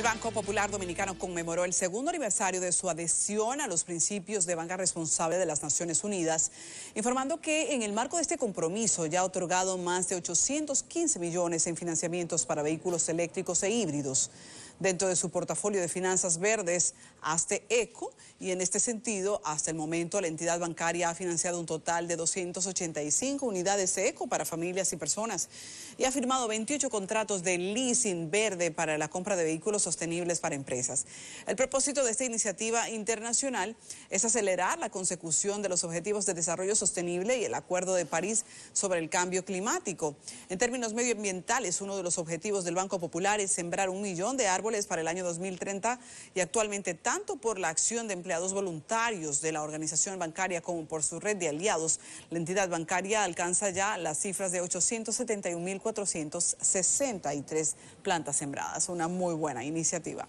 El Banco Popular Dominicano conmemoró el segundo aniversario de su adhesión a los principios de banca responsable de las Naciones Unidas, informando que en el marco de este compromiso ya ha otorgado más de 815 millones en financiamientos para vehículos eléctricos e híbridos dentro de su portafolio de finanzas verdes, ...hasta Eco, y en este sentido, hasta el momento, la entidad bancaria ha financiado un total de 285 unidades Eco para familias y personas y ha firmado 28 contratos de leasing verde para la compra de vehículos sostenibles para empresas. El propósito de esta iniciativa internacional es acelerar la consecución de los objetivos de desarrollo sostenible y el Acuerdo de París sobre el cambio climático. En términos medioambientales, uno de los objetivos del Banco Popular es sembrar un millón de árboles para el año 2030 y actualmente tanto por la acción de empleados voluntarios de la organización bancaria como por su red de aliados, la entidad bancaria alcanza ya las cifras de 871.463 plantas sembradas. Una muy buena iniciativa.